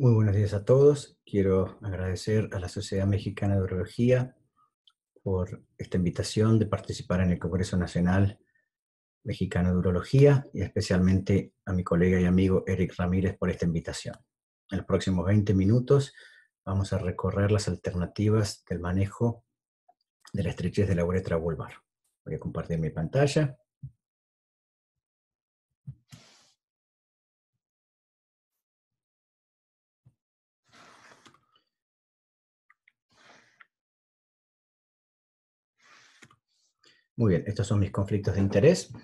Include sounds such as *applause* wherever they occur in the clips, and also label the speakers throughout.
Speaker 1: Muy buenos días a todos. Quiero agradecer a la Sociedad Mexicana de Urología por esta invitación de participar en el Congreso Nacional Mexicano de Urología y especialmente a mi colega y amigo Eric Ramírez por esta invitación. En los próximos 20 minutos vamos a recorrer las alternativas del manejo de la estrechez de la uretra vulvar. Voy a compartir mi pantalla. Muy bien, estos son mis conflictos de interés.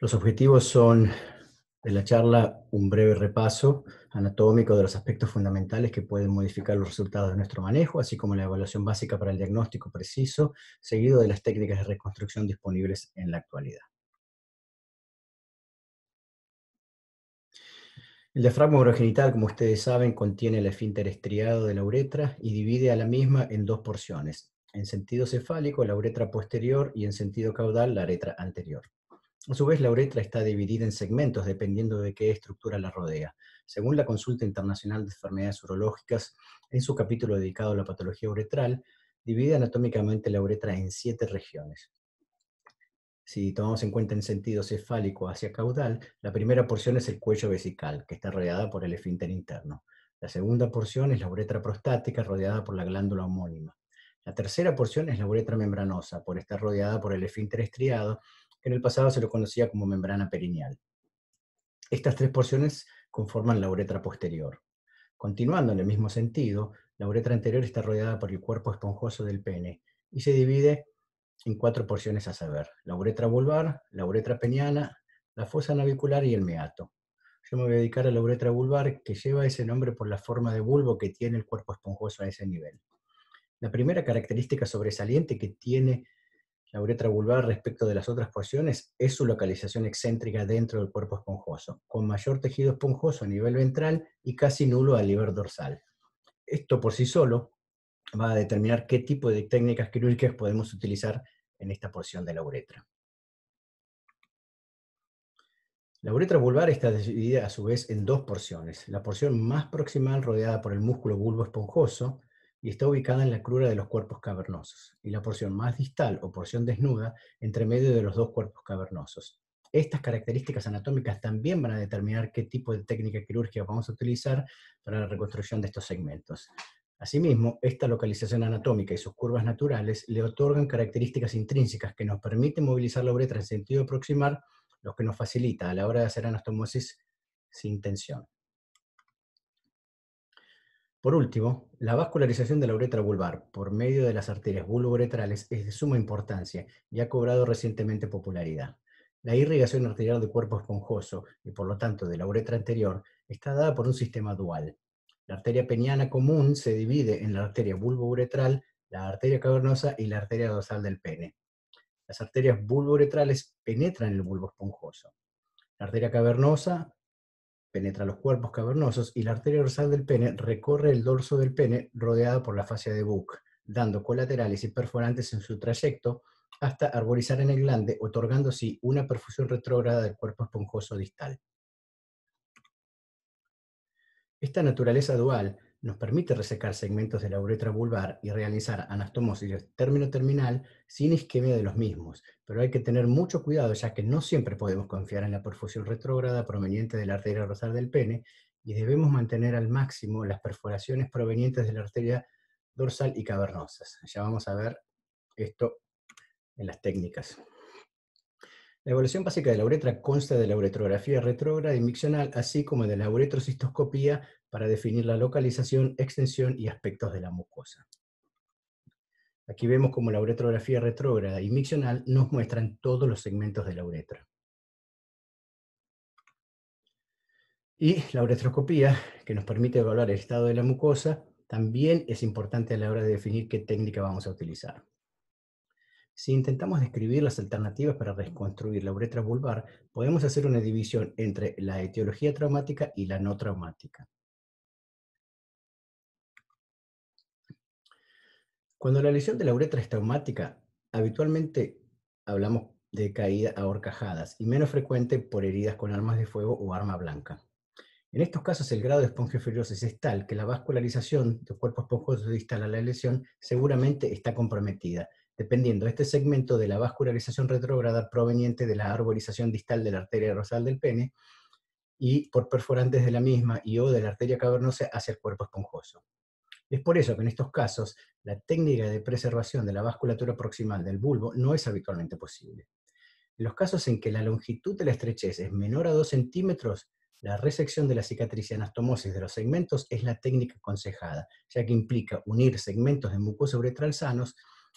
Speaker 1: Los objetivos son de la charla un breve repaso anatómico de los aspectos fundamentales que pueden modificar los resultados de nuestro manejo, así como la evaluación básica para el diagnóstico preciso, seguido de las técnicas de reconstrucción disponibles en la actualidad. El diafragma urogenital, como ustedes saben, contiene el esfínter estriado de la uretra y divide a la misma en dos porciones. En sentido cefálico, la uretra posterior y en sentido caudal, la uretra anterior. A su vez, la uretra está dividida en segmentos dependiendo de qué estructura la rodea. Según la Consulta Internacional de Enfermedades Urológicas, en su capítulo dedicado a la patología uretral, divide anatómicamente la uretra en siete regiones. Si tomamos en cuenta en sentido cefálico hacia caudal, la primera porción es el cuello vesical, que está rodeada por el esfínter interno. La segunda porción es la uretra prostática, rodeada por la glándula homónima. La tercera porción es la uretra membranosa, por estar rodeada por el esfínter estriado, que en el pasado se lo conocía como membrana perineal. Estas tres porciones conforman la uretra posterior. Continuando en el mismo sentido, la uretra anterior está rodeada por el cuerpo esponjoso del pene y se divide en cuatro porciones a saber, la uretra vulvar, la uretra peniana, la fosa navicular y el meato. Yo me voy a dedicar a la uretra vulvar, que lleva ese nombre por la forma de bulbo que tiene el cuerpo esponjoso a ese nivel. La primera característica sobresaliente que tiene la uretra vulvar respecto de las otras porciones es su localización excéntrica dentro del cuerpo esponjoso, con mayor tejido esponjoso a nivel ventral y casi nulo a nivel dorsal. Esto por sí solo va a determinar qué tipo de técnicas quirúrgicas podemos utilizar en esta porción de la uretra. La uretra vulvar está dividida a su vez en dos porciones. La porción más proximal rodeada por el músculo bulbo esponjoso y está ubicada en la crura de los cuerpos cavernosos. Y la porción más distal o porción desnuda entre medio de los dos cuerpos cavernosos. Estas características anatómicas también van a determinar qué tipo de técnica quirúrgica vamos a utilizar para la reconstrucción de estos segmentos. Asimismo, esta localización anatómica y sus curvas naturales le otorgan características intrínsecas que nos permiten movilizar la uretra en sentido aproximar, lo que nos facilita a la hora de hacer anastomosis sin tensión. Por último, la vascularización de la uretra vulvar por medio de las arterias vulvouretrales es de suma importancia y ha cobrado recientemente popularidad. La irrigación arterial del cuerpo esponjoso y por lo tanto de la uretra anterior está dada por un sistema dual, la arteria peniana común se divide en la arteria bulbouretral, la arteria cavernosa y la arteria dorsal del pene. Las arterias bulbouretrales penetran el bulbo esponjoso. La arteria cavernosa penetra los cuerpos cavernosos y la arteria dorsal del pene recorre el dorso del pene rodeada por la fascia de Buck, dando colaterales y perforantes en su trayecto hasta arborizar en el glande, otorgando así una perfusión retrógrada del cuerpo esponjoso distal. Esta naturaleza dual nos permite resecar segmentos de la uretra vulvar y realizar anastomosis término-terminal sin isquemia de los mismos, pero hay que tener mucho cuidado ya que no siempre podemos confiar en la perfusión retrógrada proveniente de la arteria rosal del pene y debemos mantener al máximo las perforaciones provenientes de la arteria dorsal y cavernosas. Ya vamos a ver esto en las técnicas. La evolución básica de la uretra consta de la uretrografía retrógrada y miccional, así como de la uretrocistoscopía para definir la localización, extensión y aspectos de la mucosa. Aquí vemos cómo la uretrografía retrógrada y miccional nos muestran todos los segmentos de la uretra. Y la uretroscopía, que nos permite evaluar el estado de la mucosa, también es importante a la hora de definir qué técnica vamos a utilizar. Si intentamos describir las alternativas para reconstruir la uretra vulvar, podemos hacer una división entre la etiología traumática y la no traumática. Cuando la lesión de la uretra es traumática, habitualmente hablamos de caída a horcajadas y menos frecuente por heridas con armas de fuego o arma blanca. En estos casos el grado de espongiofibrosis es tal que la vascularización del cuerpo esponjoso distal a la lesión seguramente está comprometida, dependiendo de este segmento de la vascularización retrógrada proveniente de la arborización distal de la arteria rosal del pene y por perforantes de la misma y o de la arteria cavernosa hacia el cuerpo esponjoso. Es por eso que en estos casos la técnica de preservación de la vasculatura proximal del bulbo no es habitualmente posible. En los casos en que la longitud de la estrechez es menor a 2 centímetros, la resección de la cicatriz y anastomosis de los segmentos es la técnica aconsejada, ya que implica unir segmentos de mucosa uretral sanos,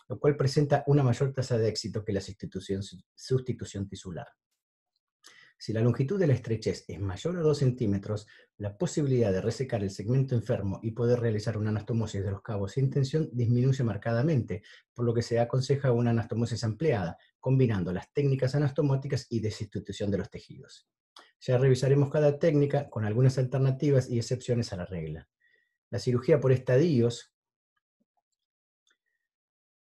Speaker 1: lo cual presenta una mayor tasa de éxito que la sustitución tisular. Si la longitud de la estrechez es mayor a 2 centímetros, la posibilidad de resecar el segmento enfermo y poder realizar una anastomosis de los cabos sin tensión disminuye marcadamente, por lo que se aconseja una anastomosis ampliada, combinando las técnicas anastomóticas y de sustitución de los tejidos. Ya revisaremos cada técnica con algunas alternativas y excepciones a la regla. La cirugía por estadios,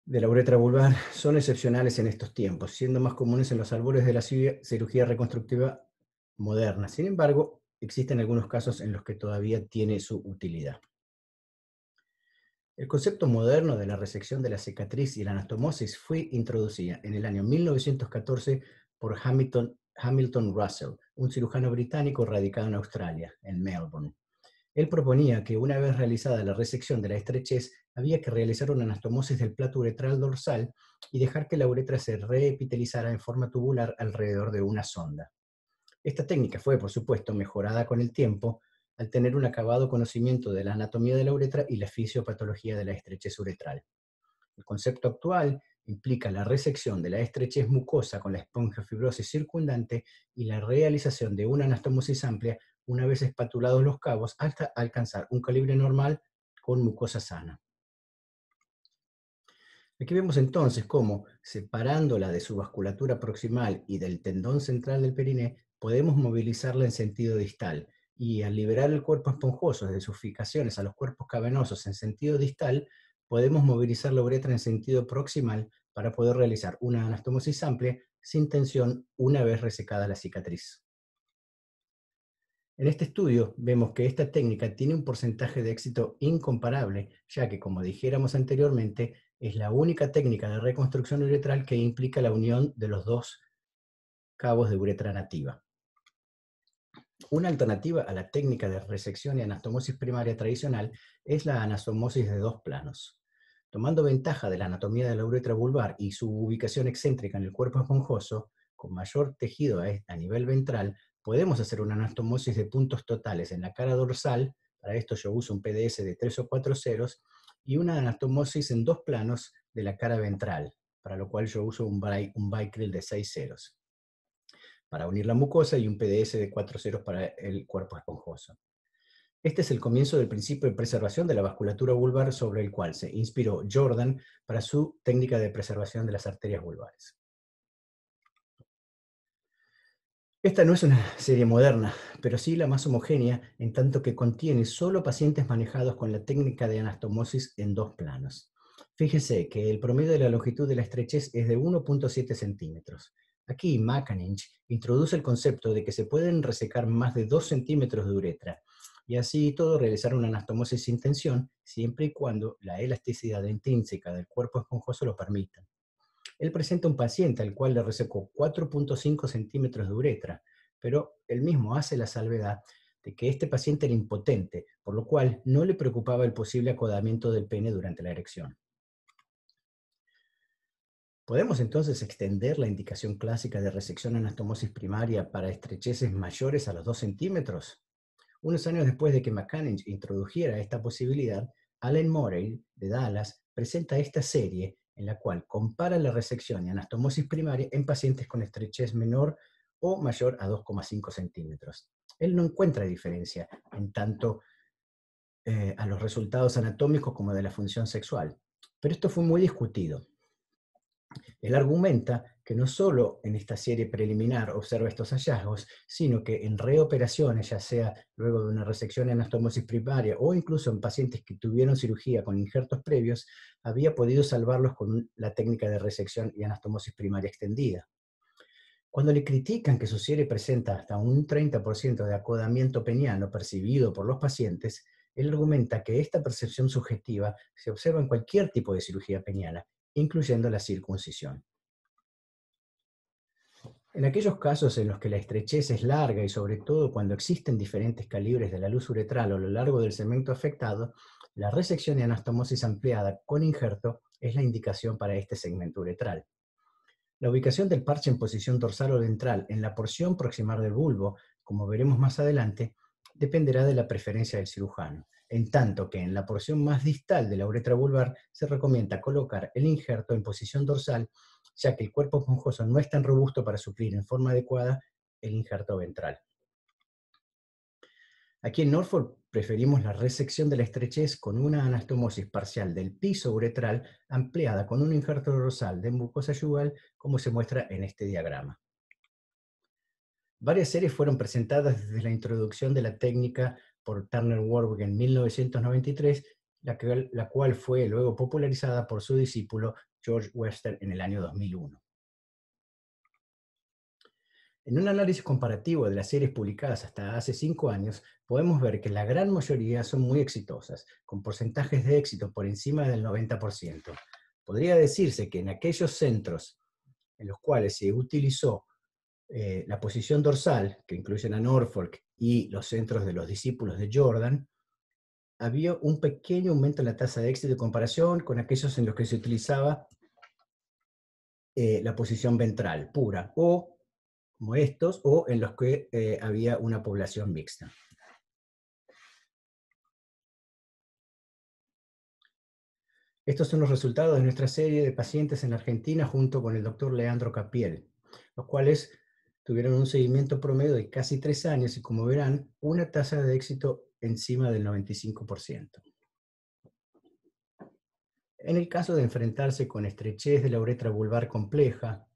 Speaker 1: de la uretra vulvar *laughs* son excepcionales en estos tiempos, siendo más comunes en los árboles de la cirugía reconstructiva moderna. Sin embargo, existen algunos casos en los que todavía tiene su utilidad. El concepto moderno de la resección de la cicatriz y la anastomosis fue introducida en el año 1914 por Hamilton, Hamilton Russell, un cirujano británico radicado en Australia, en Melbourne. Él proponía que una vez realizada la resección de la estrechez, había que realizar una anastomosis del plato uretral dorsal y dejar que la uretra se reepitelizara en forma tubular alrededor de una sonda. Esta técnica fue, por supuesto, mejorada con el tiempo al tener un acabado conocimiento de la anatomía de la uretra y la fisiopatología de la estrechez uretral. El concepto actual implica la resección de la estrechez mucosa con la esponja fibrosis circundante y la realización de una anastomosis amplia una vez espatulados los cabos hasta alcanzar un calibre normal con mucosa sana. Aquí vemos entonces cómo, separándola de su vasculatura proximal y del tendón central del periné, podemos movilizarla en sentido distal. Y al liberar el cuerpo esponjoso de sus ficaciones a los cuerpos cavernosos en sentido distal, podemos movilizar la uretra en sentido proximal para poder realizar una anastomosis amplia sin tensión una vez resecada la cicatriz. En este estudio vemos que esta técnica tiene un porcentaje de éxito incomparable, ya que, como dijéramos anteriormente, es la única técnica de reconstrucción uretral que implica la unión de los dos cabos de uretra nativa. Una alternativa a la técnica de resección y anastomosis primaria tradicional es la anastomosis de dos planos. Tomando ventaja de la anatomía de la uretra vulvar y su ubicación excéntrica en el cuerpo esponjoso, con mayor tejido a nivel ventral, podemos hacer una anastomosis de puntos totales en la cara dorsal, para esto yo uso un PDS de 3 o 4 ceros, y una anastomosis en dos planos de la cara ventral, para lo cual yo uso un, bi Bicryl de 6 ceros, para unir la mucosa y un PDS de 4 ceros para el cuerpo esponjoso. Este es el comienzo del principio de preservación de la vasculatura vulvar sobre el cual se inspiró Jordan para su técnica de preservación de las arterias vulvares. Esta no es una serie moderna, pero sí la más homogénea en tanto que contiene solo pacientes manejados con la técnica de anastomosis en dos planos. Fíjese que el promedio de la longitud de la estrechez es de 1.7 centímetros. Aquí McAninch introduce el concepto de que se pueden resecar más de 2 centímetros de uretra y así todo realizar una anastomosis sin tensión siempre y cuando la elasticidad intrínseca del cuerpo esponjoso lo permita. Él presenta un paciente al cual le resecó 4.5 centímetros de uretra, pero él mismo hace la salvedad de que este paciente era impotente, por lo cual no le preocupaba el posible acodamiento del pene durante la erección. ¿Podemos entonces extender la indicación clásica de resección anastomosis primaria para estrecheces mayores a los 2 centímetros? Unos años después de que McCannage introdujera esta posibilidad, Allen Morey, de Dallas, presenta esta serie en la cual compara la resección y anastomosis primaria en pacientes con estrechez menor o mayor a 2,5 centímetros. Él no encuentra diferencia en tanto eh, a los resultados anatómicos como de la función sexual, pero esto fue muy discutido. Él argumenta que no solo en esta serie preliminar observa estos hallazgos, sino que en reoperaciones, ya sea luego de una resección en anastomosis primaria o incluso en pacientes que tuvieron cirugía con injertos previos, había podido salvarlos con la técnica de resección y anastomosis primaria extendida. Cuando le critican que su serie presenta hasta un 30% de acodamiento peniano percibido por los pacientes, él argumenta que esta percepción subjetiva se observa en cualquier tipo de cirugía peniana incluyendo la circuncisión. En aquellos casos en los que la estrechez es larga y sobre todo cuando existen diferentes calibres de la luz uretral a lo largo del segmento afectado, la resección y anastomosis ampliada con injerto es la indicación para este segmento uretral. La ubicación del parche en posición dorsal o ventral en la porción proximal del bulbo, como veremos más adelante, dependerá de la preferencia del cirujano en tanto que en la porción más distal de la uretra vulvar se recomienda colocar el injerto en posición dorsal, ya que el cuerpo esponjoso no es tan robusto para suplir en forma adecuada el injerto ventral. Aquí en Norfolk preferimos la resección de la estrechez con una anastomosis parcial del piso uretral ampliada con un injerto dorsal de mucosa yugal, como se muestra en este diagrama. Varias series fueron presentadas desde la introducción de la técnica por Turner Warwick en 1993, la, cual fue luego popularizada por su discípulo George Webster en el año 2001. En un análisis comparativo de las series publicadas hasta hace cinco años, podemos ver que la gran mayoría son muy exitosas, con porcentajes de éxito por encima del 90%. Podría decirse que en aquellos centros en los cuales se utilizó eh, la posición dorsal, que incluyen a Norfolk y los centros de los discípulos de Jordan, había un pequeño aumento en la tasa de éxito en comparación con aquellos en los que se utilizaba eh, la posición ventral pura, o como estos, o en los que eh, había una población mixta. Estos son los resultados de nuestra serie de pacientes en Argentina junto con el doctor Leandro Capiel, los cuales tuvieron un seguimiento promedio de casi tres años y como verán, una tasa de éxito encima del 95%. En el caso de enfrentarse con estrechez de la uretra vulvar compleja,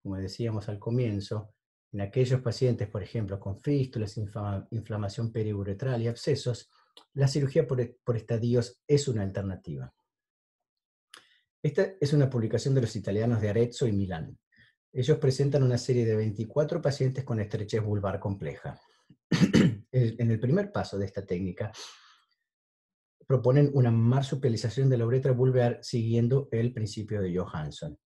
Speaker 1: como decíamos al comienzo, en aquellos pacientes, por ejemplo, con fístulas, inflamación periuretral y abscesos, la cirugía por, por estadios es una alternativa. Esta es una publicación de los italianos de Arezzo y Milán. Ellos presentan una serie de 24 pacientes con estrechez vulvar compleja. *clears throat* en el primer paso de esta técnica, proponen una marsupialización de la uretra vulvar siguiendo el principio de Johansson.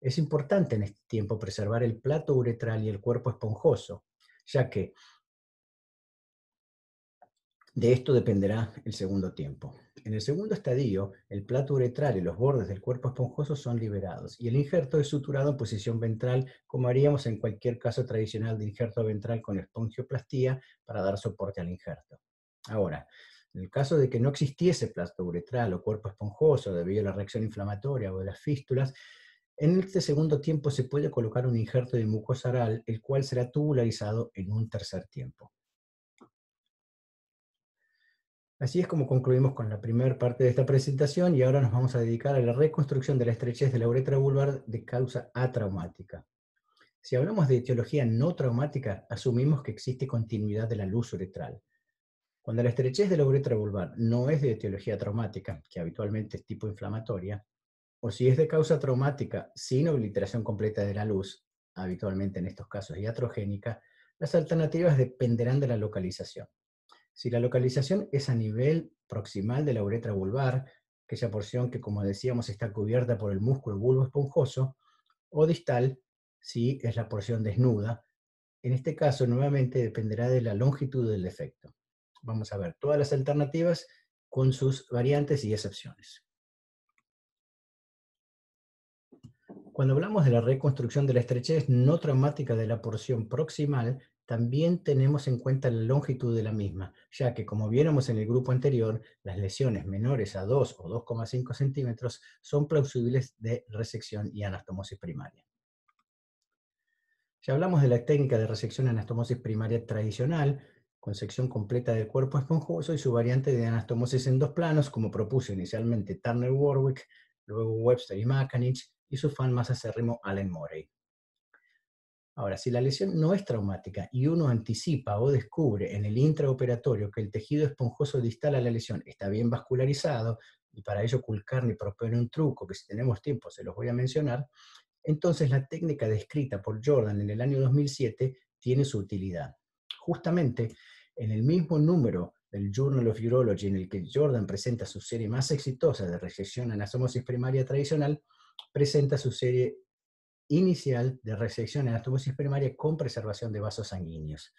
Speaker 1: Es importante en este tiempo preservar el plato uretral y el cuerpo esponjoso, ya que de esto dependerá el segundo tiempo. En el segundo estadio, el plato uretral y los bordes del cuerpo esponjoso son liberados y el injerto es suturado en posición ventral, como haríamos en cualquier caso tradicional de injerto ventral con espongioplastía para dar soporte al injerto. Ahora, en el caso de que no existiese plato uretral o cuerpo esponjoso debido a la reacción inflamatoria o de las fístulas, en este segundo tiempo se puede colocar un injerto de mucosa oral, el cual será tubularizado en un tercer tiempo. Así es como concluimos con la primera parte de esta presentación y ahora nos vamos a dedicar a la reconstrucción de la estrechez de la uretra vulvar de causa atraumática. Si hablamos de etiología no traumática, asumimos que existe continuidad de la luz uretral. Cuando la estrechez de la uretra vulvar no es de etiología traumática, que habitualmente es tipo inflamatoria, o si es de causa traumática sin obliteración completa de la luz, habitualmente en estos casos iatrogénica, las alternativas dependerán de la localización. Si la localización es a nivel proximal de la uretra vulvar, la porción que, como decíamos, está cubierta por el músculo bulbo esponjoso, o distal, si es la porción desnuda. En este caso, nuevamente, dependerá de la longitud del defecto. Vamos a ver todas las alternativas con sus variantes y excepciones. Cuando hablamos de la reconstrucción de la estrechez no traumática de la porción proximal, también tenemos en cuenta la longitud de la misma, ya que como viéramos en el grupo anterior, las lesiones menores a 2 o 2,5 centímetros son plausibles de resección y anastomosis primaria. Ya hablamos de la técnica de resección y anastomosis primaria tradicional, con sección completa del cuerpo esponjoso y su variante de anastomosis en dos planos, como propuso inicialmente Turner Warwick, luego Webster y Makanich, y su fan más acérrimo Allen Morey. Ahora, si la lesión no es traumática y uno anticipa o descubre en el intraoperatorio que el tejido esponjoso distal a la lesión está bien vascularizado, y para ello Kulkarni propone un truco que si tenemos tiempo se los voy a mencionar, entonces la técnica descrita por Jordan en el año 2007 tiene su utilidad. Justamente en el mismo número del Journal of Urology en el que Jordan presenta su serie más exitosa de resección anastomosis primaria tradicional, presenta su serie inicial de resección en anastomosis primaria con preservación de vasos sanguíneos.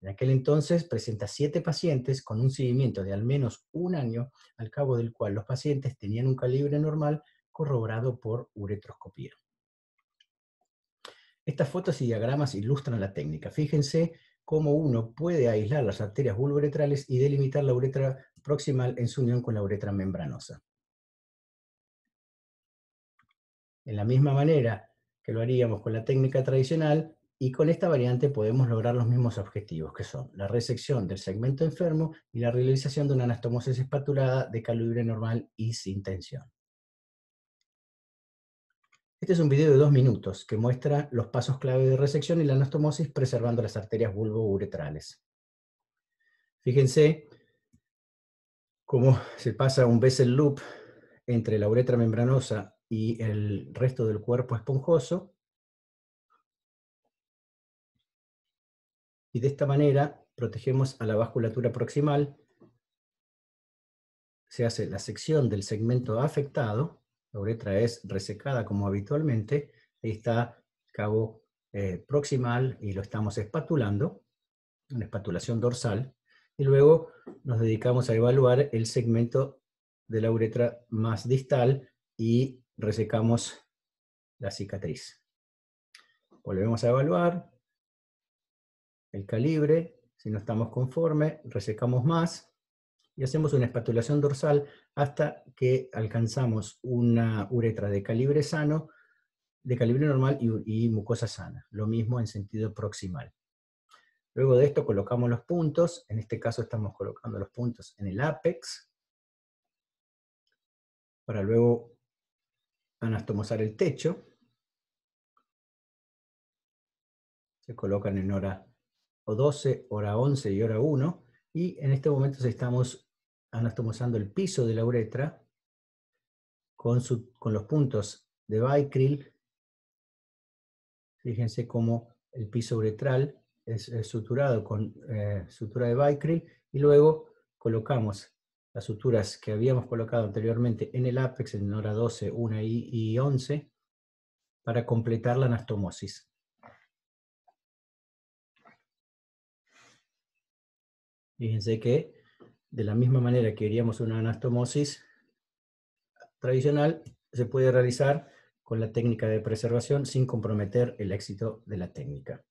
Speaker 1: En aquel entonces presenta siete pacientes con un seguimiento de al menos un año, al cabo del cual los pacientes tenían un calibre normal corroborado por uretroscopía. Estas fotos y diagramas ilustran la técnica. Fíjense cómo uno puede aislar las arterias vulvouretrales y delimitar la uretra proximal en su unión con la uretra membranosa. En la misma manera, que lo haríamos con la técnica tradicional, y con esta variante podemos lograr los mismos objetivos, que son la resección del segmento enfermo y la realización de una anastomosis espatulada de calibre normal y sin tensión. Este es un video de dos minutos que muestra los pasos clave de resección y la anastomosis preservando las arterias bulbo-uretrales. Fíjense cómo se pasa un vessel loop entre la uretra membranosa y el resto del cuerpo esponjoso. Y de esta manera protegemos a la vasculatura proximal. Se hace la sección del segmento afectado. La uretra es resecada como habitualmente. Ahí está cabo eh, proximal y lo estamos espatulando, una espatulación dorsal. Y luego nos dedicamos a evaluar el segmento de la uretra más distal y resecamos la cicatriz. Volvemos a evaluar el calibre, si no estamos conforme, resecamos más y hacemos una espatulación dorsal hasta que alcanzamos una uretra de calibre sano, de calibre normal y, mucosa sana. Lo mismo en sentido proximal. Luego de esto colocamos los puntos, en este caso estamos colocando los puntos en el apex. para luego anastomosar el techo. Se colocan en hora o 12, hora 11 y hora 1. Y en este momento estamos anastomosando el piso de la uretra con, los puntos de bicril. Fíjense cómo el piso uretral es, suturado con eh, sutura de bicril y luego colocamos las suturas que habíamos colocado anteriormente en el ápex, en hora 12, 1 y 11, para completar la anastomosis. Fíjense que de la misma manera que haríamos una anastomosis tradicional, se puede realizar con la técnica de preservación sin comprometer el éxito de la técnica.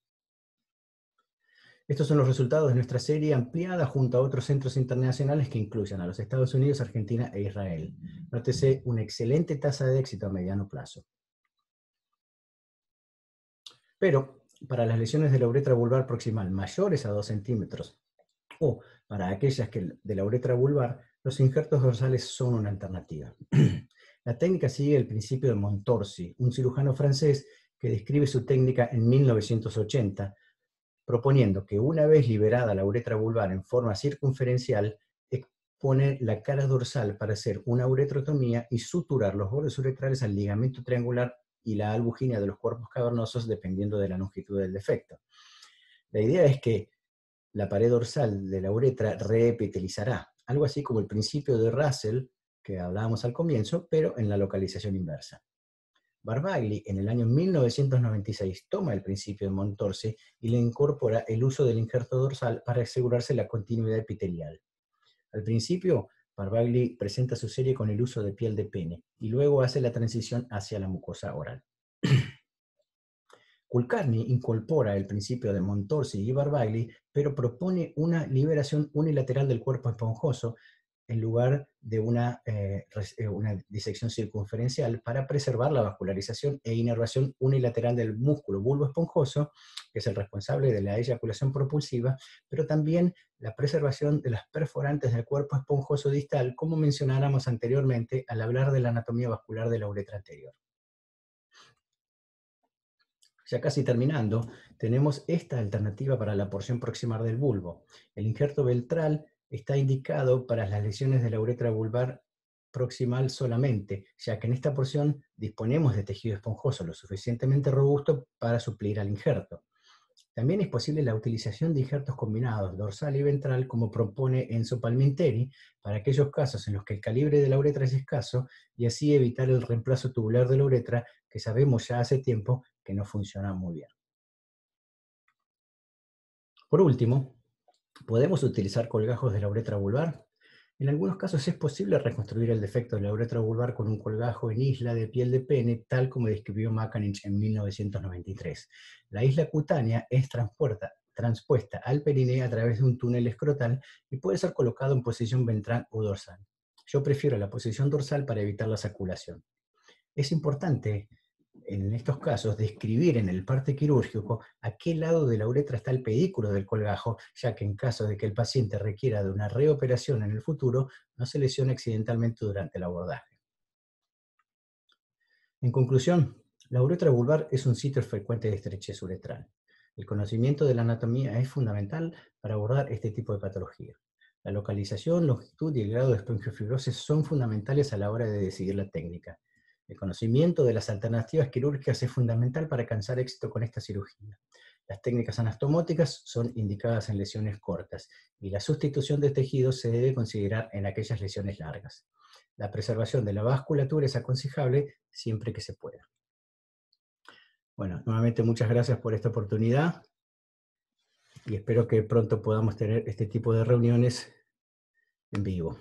Speaker 1: Estos son los resultados de nuestra serie ampliada junto a otros centros internacionales que incluyen a los Estados Unidos, Argentina e Israel. Nótese una excelente tasa de éxito a mediano plazo. Pero para las lesiones de la uretra vulvar proximal mayores a 2 centímetros o para aquellas que de la uretra vulvar, los injertos dorsales son una alternativa. *clears throat* la técnica sigue el principio de Montorsi, un cirujano francés que describe su técnica en 1980 proponiendo que una vez liberada la uretra vulvar en forma circunferencial, expone la cara dorsal para hacer una uretrotomía y suturar los bordes uretrales al ligamento triangular y la albugina de los cuerpos cavernosos dependiendo de la longitud del defecto. La idea es que la pared dorsal de la uretra reepitelizará, algo así como el principio de Russell que hablábamos al comienzo, pero en la localización inversa. Barbagli, en el año 1996, toma el principio de Montorsi y le incorpora el uso del injerto dorsal para asegurarse la continuidad epitelial. Al principio, Barbagli presenta su serie con el uso de piel de pene y luego hace la transición hacia la mucosa oral. *clears throat* Kulkarni incorpora el principio de Montorsi y Barbagli, pero propone una liberación unilateral del cuerpo esponjoso en lugar de una, eh, eh, una, disección circunferencial para preservar la vascularización e inervación unilateral del músculo bulbo esponjoso, que es el responsable de la eyaculación propulsiva, pero también la preservación de las perforantes del cuerpo esponjoso distal, como mencionáramos anteriormente al hablar de la anatomía vascular de la uretra anterior. Ya casi terminando, tenemos esta alternativa para la porción proximal del bulbo. El injerto ventral está indicado para las lesiones de la uretra vulvar proximal solamente, ya que en esta porción disponemos de tejido esponjoso lo suficientemente robusto para suplir al injerto. También es posible la utilización de injertos combinados dorsal y ventral, como propone Enzo Palminteri, para aquellos casos en los que el calibre de la uretra es escaso y así evitar el reemplazo tubular de la uretra, que sabemos ya hace tiempo que no funciona muy bien. Por último, ¿Podemos utilizar colgajos de la uretra vulvar? En algunos casos es posible reconstruir el defecto de la uretra vulvar con un colgajo en isla de piel de pene, tal como describió Macanich en 1993. La isla cutánea es transpuesta al perineo a través de un túnel escrotal y puede ser colocado en posición ventral o dorsal. Yo prefiero la posición dorsal para evitar la saculación. Es importante en estos casos, describir en el parte quirúrgico a qué lado de la uretra está el pedículo del colgajo, ya que en caso de que el paciente requiera de una reoperación en el futuro, no se lesione accidentalmente durante el abordaje. En conclusión, la uretra vulvar es un sitio frecuente de estrechez uretral. El conocimiento de la anatomía es fundamental para abordar este tipo de patología. La localización, longitud y el grado de espongiofibrosis son fundamentales a la hora de decidir la técnica. El conocimiento de las alternativas quirúrgicas es fundamental para alcanzar éxito con esta cirugía. Las técnicas anastomóticas son indicadas en lesiones cortas y la sustitución de tejidos se debe considerar en aquellas lesiones largas. La preservación de la vasculatura es aconsejable siempre que se pueda. Bueno, nuevamente muchas gracias por esta oportunidad y espero que pronto podamos tener este tipo de reuniones en vivo.